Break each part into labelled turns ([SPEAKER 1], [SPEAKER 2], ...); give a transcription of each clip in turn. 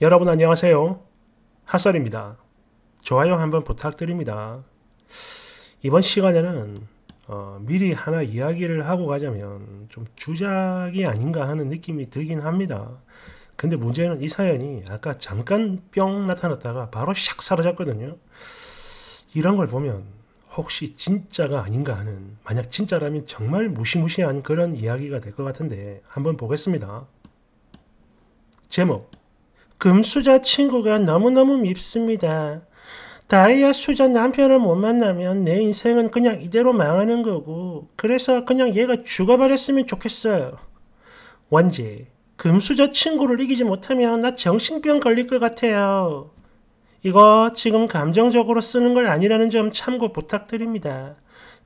[SPEAKER 1] 여러분 안녕하세요. 핫설입니다. 좋아요 한번 부탁드립니다. 이번 시간에는 어, 미리 하나 이야기를 하고 가자면 좀 주작이 아닌가 하는 느낌이 들긴 합니다. 근데 문제는 이 사연이 아까 잠깐 뿅 나타났다가 바로 샥 사라졌거든요. 이런 걸 보면 혹시 진짜가 아닌가 하는 만약 진짜라면 정말 무시무시한 그런 이야기가 될 것 같은데 한번 보겠습니다. 제목 금수저 친구가 너무너무 밉습니다. 다이아 수저 남편을 못 만나면 내 인생은 그냥 이대로 망하는 거고 그래서 그냥 얘가 죽어버렸으면 좋겠어요. 원지, 금수저 친구를 이기지 못하면 나 정신병 걸릴 것 같아요. 이거 지금 감정적으로 쓰는 걸 아니라는 점 참고 부탁드립니다.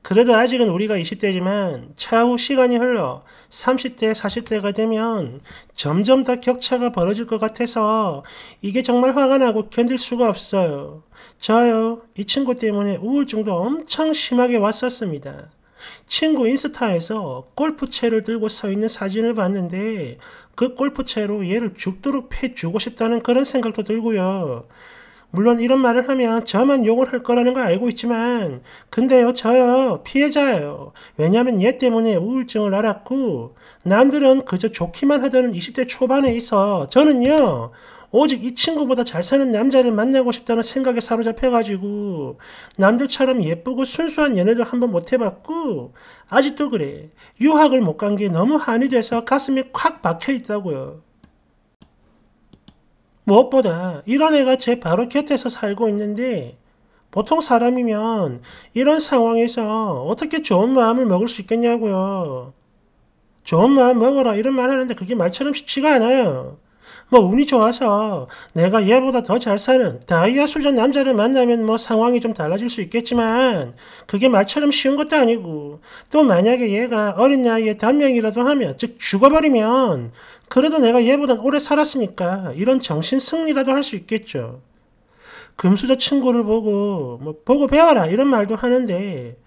[SPEAKER 1] 그래도 아직은 우리가 20대지만 차후 시간이 흘러 30대, 40대가 되면 점점 더 격차가 벌어질 것 같아서 이게 정말 화가 나고 견딜 수가 없어요. 저요, 이 친구 때문에 우울증도 엄청 심하게 왔었습니다. 친구 인스타에서 골프채를 들고 서 있는 사진을 봤는데 그 골프채로 얘를 죽도록 패주고 싶다는 그런 생각도 들고요. 물론 이런 말을 하면 저만 욕을 할 거라는 걸 알고 있지만 근데요 저요 피해자예요. 왜냐하면 얘 때문에 우울증을 앓았고 남들은 그저 좋기만 하던 20대 초반에 있어 저는요 오직 이 친구보다 잘 사는 남자를 만나고 싶다는 생각에 사로잡혀가지고 남들처럼 예쁘고 순수한 연애도 한번 못 해봤고 아직도 그래 유학을 못 간 게 너무 한이 돼서 가슴이 콱 박혀 있다고요. 무엇보다 이런 애가 제 바로 곁에서 살고 있는데 보통 사람이면 이런 상황에서 어떻게 좋은 마음을 먹을 수 있겠냐고요. 좋은 마음 먹어라 이런 말 하는데 그게 말처럼 쉽지가 않아요. 뭐 운이 좋아서 내가 얘보다 더 잘 사는 다이아 술잔 남자를 만나면 뭐 상황이 좀 달라질 수 있겠지만 그게 말처럼 쉬운 것도 아니고 또 만약에 얘가 어린 나이에 단명이라도 하면 즉 죽어버리면 그래도 내가 얘보다 오래 살았으니까 이런 정신 승리라도 할 수 있겠죠. 금수저 친구를 보고 뭐 보고 배워라 이런 말도 하는데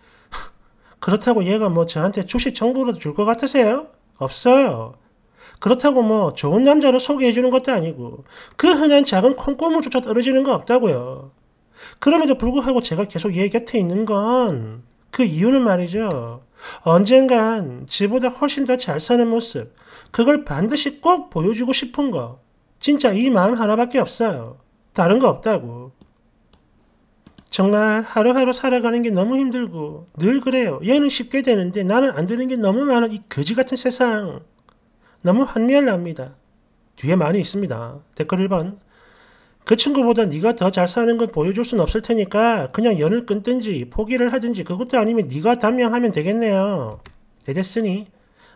[SPEAKER 1] 그렇다고 얘가 뭐 저한테 주식 정보라도 줄 것 같으세요? 없어요. 그렇다고 뭐 좋은 남자를 소개해 주는 것도 아니고 그 흔한 작은 콩고물조차 떨어지는 거 없다고요. 그럼에도 불구하고 제가 계속 얘 곁에 있는 건 그 이유는 말이죠. 언젠간 지보다 훨씬 더 잘 사는 모습, 그걸 반드시 꼭 보여주고 싶은 거. 진짜 이 마음 하나밖에 없어요. 다른 거 없다고. 정말 하루하루 살아가는 게 너무 힘들고 늘 그래요. 얘는 쉽게 되는데 나는 안 되는 게 너무 많은 이 거지 같은 세상. 너무 환멸납니다. 뒤에 많이 있습니다. 댓글 1번. 그 친구보다 네가 더 잘 사는 걸 보여줄 순 없을 테니까 그냥 연을 끊든지 포기를 하든지 그것도 아니면 네가 담양하면 되겠네요. 대댔으니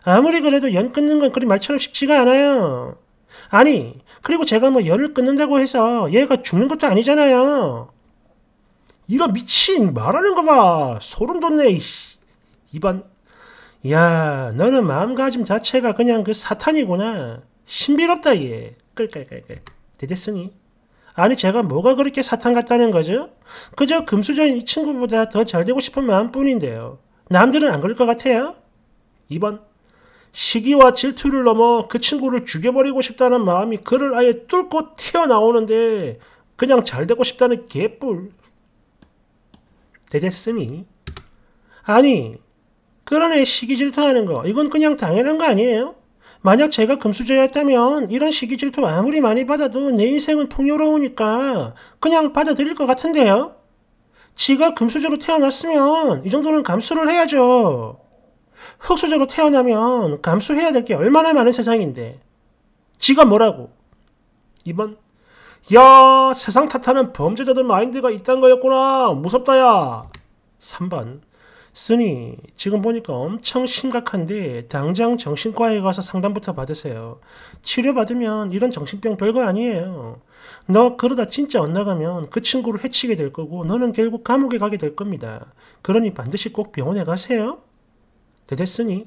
[SPEAKER 1] 아무리 그래도 연 끊는 건 그리 말처럼 쉽지가 않아요. 아니 그리고 제가 뭐 연을 끊는다고 해서 얘가 죽는 것도 아니잖아요. 이런 미친 말하는 거 봐. 소름 돋네. 이씨. 이반. 야 너는 마음가짐 자체가 그냥 그 사탄이구나. 신비롭다 얘. 끌끌끌끌. 대댔으니 아니 제가 뭐가 그렇게 사탕 같다는 거죠? 그저 금수저인 이 친구보다 더 잘되고 싶은 마음뿐인데요. 남들은 안 그럴 것 같아요? 2번 시기와 질투를 넘어 그 친구를 죽여버리고 싶다는 마음이 그를 아예 뚫고 튀어나오는데 그냥 잘되고 싶다는 개뿔 되댔으니 아니 그러네 시기 질투하는 거 이건 그냥 당연한 거 아니에요? 만약 제가 금수저였다면 이런 시기 질투 아무리 많이 받아도 내 인생은 풍요로우니까 그냥 받아들일 것 같은데요? 지가 금수저로 태어났으면 이 정도는 감수를 해야죠. 흑수저로 태어나면 감수해야 될 게 얼마나 많은 세상인데 지가 뭐라고? 2번 야 세상 탓하는 범죄자들 마인드가 있단 거였구나 무섭다 야 3번 쓰니 지금 보니까 엄청 심각한데 당장 정신과에 가서 상담부터 받으세요. 치료받으면 이런 정신병 별거 아니에요. 너 그러다 진짜 엇나가면 그 친구를 해치게 될 거고 너는 결국 감옥에 가게 될 겁니다. 그러니 반드시 꼭 병원에 가세요. 대댔으니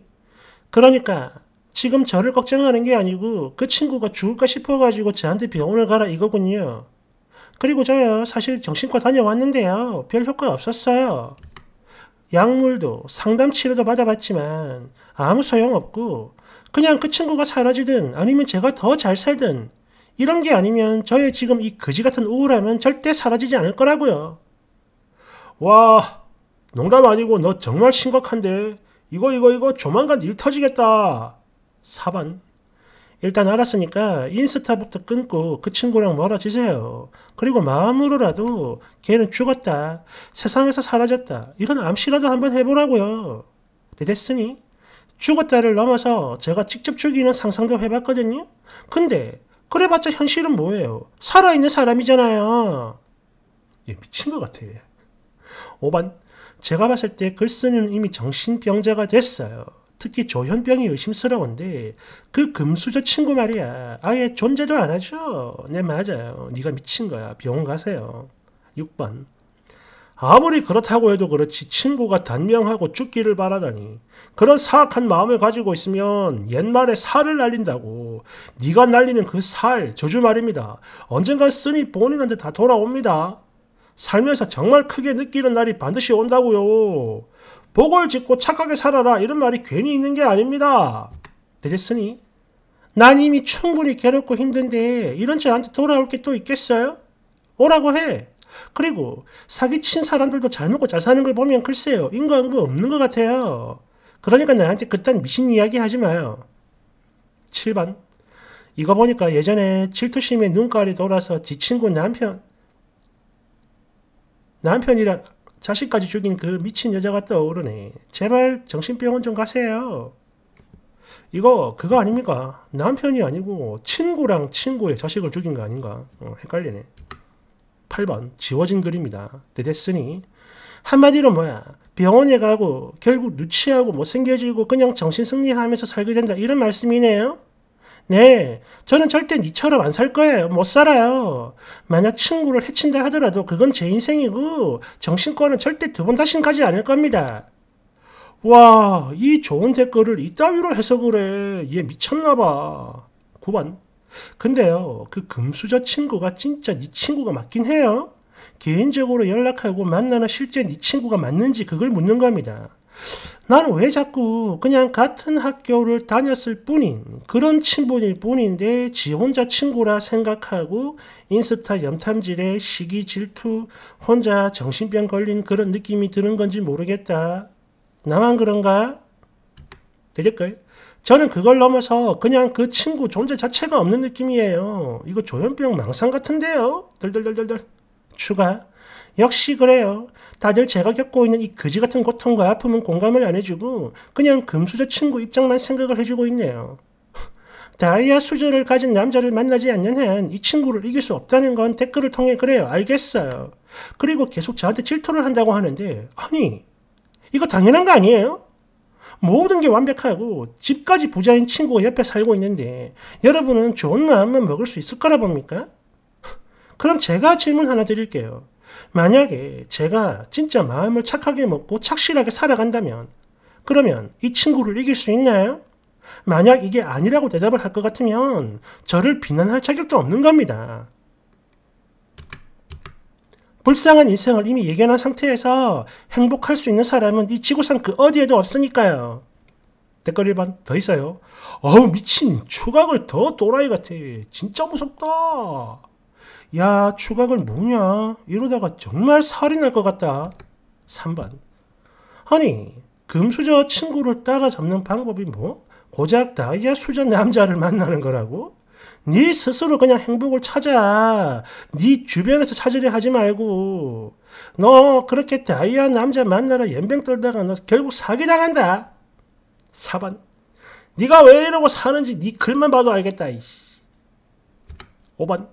[SPEAKER 1] 그러니까 지금 저를 걱정하는 게 아니고 그 친구가 죽을까 싶어가지고 저한테 병원을 가라 이거군요. 그리고 저요 사실 정신과 다녀왔는데요. 별 효과 없었어요. 약물도 상담 치료도 받아봤지만 아무 소용없고 그냥 그 친구가 사라지든 아니면 제가 더 잘 살든 이런 게 아니면 저의 지금 이 거지 같은 우울함은 절대 사라지지 않을 거라고요. 와, 농담 아니고 너 정말 심각한데 이거 이거 이거 조만간 일 터지겠다. 4번 일단 알았으니까 인스타부터 끊고 그 친구랑 멀어지세요. 그리고 마음으로라도 걔는 죽었다. 세상에서 사라졌다. 이런 암시라도 한번 해보라고요. 되겠으니? 죽었다를 넘어서 제가 직접 죽이는 상상도 해봤거든요. 근데 그래봤자 현실은 뭐예요? 살아있는 사람이잖아요. 예, 미친 것 같아. 5번 제가 봤을 때 글쓰는 이미 정신병자가 됐어요. 특히 조현병이 의심스러운데 그 금수저 친구 말이야. 아예 존재도 안 하죠. 네 맞아요. 네가 미친 거야. 병원 가세요. 6번. 아무리 그렇다고 해도 그렇지 친구가 단명하고 죽기를 바라다니 그런 사악한 마음을 가지고 있으면 옛말에 살을 날린다고 네가 날리는 그 살 저주 말입니다. 언젠가 쓰니 본인한테 다 돌아옵니다. 살면서 정말 크게 느끼는 날이 반드시 온다고요. 복을 짓고 착하게 살아라 이런 말이 괜히 있는 게 아닙니다. 되겠으니? 난 이미 충분히 괴롭고 힘든데 이런 저한테 돌아올 게 또 있겠어요? 오라고 해. 그리고 사기친 사람들도 잘 먹고 잘 사는 걸 보면 글쎄요. 인과응보 없는 것 같아요. 그러니까 나한테 그딴 미신 이야기 하지 마요. 7번 이거 보니까 예전에 질투심에 눈깔이 돌아서 지친곳 남편 남편이랑 자식까지 죽인 그 미친 여자가 떠오르네. 제발 정신병원 좀 가세요. 이거 그거 아닙니까? 남편이 아니고 친구랑 친구의 자식을 죽인 거 아닌가? 어, 헷갈리네. 8번 지워진 글입니다. 대댔으니 한마디로 뭐야? 병원에 가고 결국 누치하고 못생겨지고 그냥 정신승리하면서 살게 된다 이런 말씀이네요. 네, 저는 절대 니처럼 안 살 거예요. 못 살아요. 만약 친구를 해친다 하더라도 그건 제 인생이고 정신과는 절대 두 번 다신 가지 않을 겁니다. 와, 이 좋은 댓글을 이따위로 해서 그래. 얘 미쳤나 봐. 9번. 근데요, 그 금수저 친구가 진짜 네 친구가 맞긴 해요. 개인적으로 연락하고 만나는 실제 네 친구가 맞는지 그걸 묻는 겁니다. 나는 왜 자꾸 그냥 같은 학교를 다녔을 뿐인 그런 친분일 뿐인데 지 혼자 친구라 생각하고 인스타 염탐질에 시기 질투 혼자 정신병 걸린 그런 느낌이 드는 건지 모르겠다. 나만 그런가? 드릴걸? 저는 그걸 넘어서 그냥 그 친구 존재 자체가 없는 느낌이에요. 이거 조현병 망상 같은데요? 덜덜덜덜덜. 추가. 역시 그래요. 다들 제가 겪고 있는 이 거지 같은 고통과 아픔은 공감을 안 해주고 그냥 금수저 친구 입장만 생각을 해주고 있네요. 다이아 수저를 가진 남자를 만나지 않는 한 이 친구를 이길 수 없다는 건 댓글을 통해 그래요. 알겠어요. 그리고 계속 저한테 질투를 한다고 하는데 아니 이거 당연한 거 아니에요? 모든 게 완벽하고 집까지 부자인 친구가 옆에 살고 있는데 여러분은 좋은 마음만 먹을 수 있을 거라 봅니까? 그럼 제가 질문 하나 드릴게요. 만약에 제가 진짜 마음을 착하게 먹고 착실하게 살아간다면 그러면 이 친구를 이길 수 있나요? 만약 이게 아니라고 대답을 할 것 같으면 저를 비난할 자격도 없는 겁니다. 불쌍한 인생을 이미 예견한 상태에서 행복할 수 있는 사람은 이 지구상 그 어디에도 없으니까요. 댓글 1번 더 있어요. 어우 미친 조각을 더 또라이 같아. 진짜 무섭다. 야추각을 뭐냐 이러다가 정말 살이 날 것 같다 3번 아니 금수저 친구를 따라잡는 방법이 뭐 고작 다이아 수저 남자를 만나는 거라고 네 스스로 그냥 행복을 찾아 네 주변에서 찾으려 하지 말고 너 그렇게 다이아 남자 만나러 연병 떨다가 너 결국 사기당한다 4번 네가 왜 이러고 사는지 네 글만 봐도 알겠다 이씨. 5번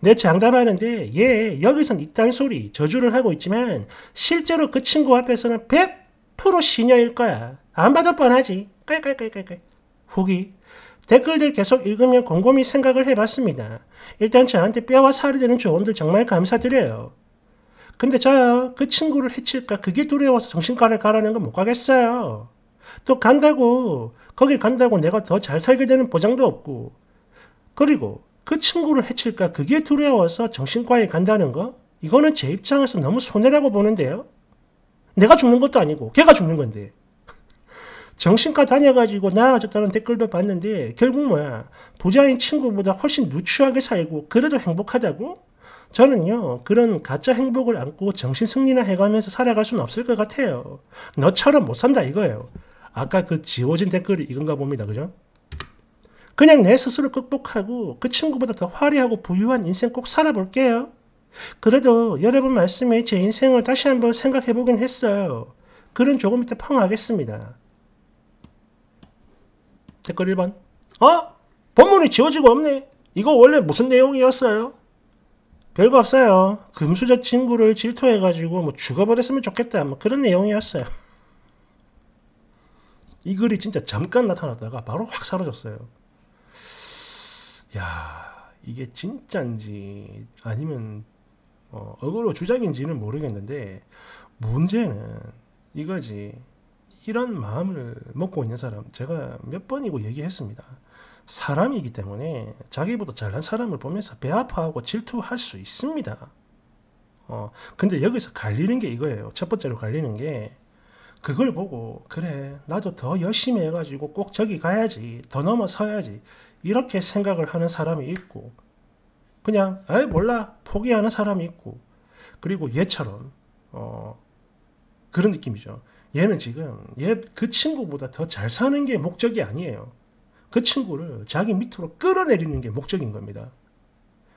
[SPEAKER 1] 내 장담하는데 예 여기선 이딴 소리 저주를 하고 있지만 실제로 그 친구 앞에서는 100% 시녀일 거야. 안 받을 뻔하지. 깔깔깔깔깔. 후기 댓글들 계속 읽으면 곰곰이 생각을 해봤습니다. 일단 저한테 뼈와 살이 되는 조언들 정말 감사드려요. 근데 저요 그 친구를 해칠까 그게 두려워서 정신과를 가라는 건 못 가겠어요. 또 간다고 거길 간다고 내가 더 잘 살게 되는 보장도 없고 그리고 그 친구를 해칠까 그게 두려워서 정신과에 간다는 거 이거는 제 입장에서 너무 손해라고 보는데요. 내가 죽는 것도 아니고 걔가 죽는 건데 정신과 다녀가지고 나아졌다는 댓글도 봤는데 결국 뭐야 부자인 친구보다 훨씬 누추하게 살고 그래도 행복하다고? 저는요 그런 가짜 행복을 안고 정신승리나 해가면서 살아갈 수는 없을 것 같아요 너처럼 못 산다 이거예요 아까 그 지워진 댓글을읽은가 봅니다 그죠? 그냥 내 스스로 극복하고 그 친구보다 더 화려하고 부유한 인생 꼭 살아볼게요. 그래도 여러분 말씀에 제 인생을 다시 한번 생각해보긴 했어요. 그런 조금 이따 펑 하겠습니다. 댓글 1번 어? 본문이 지워지고 없네. 이거 원래 무슨 내용이었어요? 별거 없어요. 금수저 친구를 질투해가지고 뭐 죽어버렸으면 좋겠다. 뭐 그런 내용이었어요. 이 글이 진짜 잠깐 나타났다가 바로 확 사라졌어요. 야 이게 진짜인지 아니면 어, 어그로 주작인지는 모르겠는데 문제는 이거지 이런 마음을 먹고 있는 사람 제가 몇 번이고 얘기했습니다. 사람이기 때문에 자기보다 잘난 사람을 보면서 배 아파하고 질투할 수 있습니다. 어, 근데 여기서 갈리는 게 이거예요. 첫 번째로 갈리는 게 그걸 보고 그래 나도 더 열심히 해가지고 꼭 저기 가야지 더 넘어서야지 이렇게 생각을 하는 사람이 있고 그냥 아예 몰라 포기하는 사람이 있고 그리고 얘처럼 어, 그런 느낌이죠. 얘는 지금 얘 그 친구보다 더 잘 사는 게 목적이 아니에요. 그 친구를 자기 밑으로 끌어내리는 게 목적인 겁니다.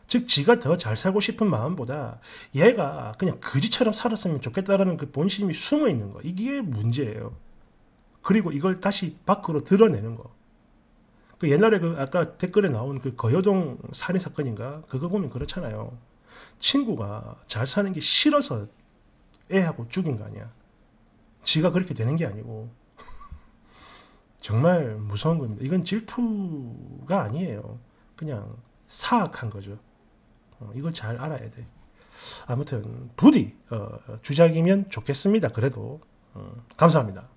[SPEAKER 1] 즉 지가 더 잘 살고 싶은 마음보다 얘가 그냥 거지처럼 살았으면 좋겠다라는 그 본심이 숨어 있는 거 이게 문제예요. 그리고 이걸 다시 밖으로 드러내는 거. 그 옛날에 그 아까 댓글에 나온 그 거여동 살인 사건인가 그거 보면 그렇잖아요. 친구가 잘 사는 게 싫어서 애하고 죽인 거 아니야. 지가 그렇게 되는 게 아니고 정말 무서운 겁니다. 이건 질투가 아니에요. 그냥 사악한 거죠. 어, 이걸 잘 알아야 돼. 아무튼 부디 어, 주작이면 좋겠습니다. 그래도 어, 감사합니다.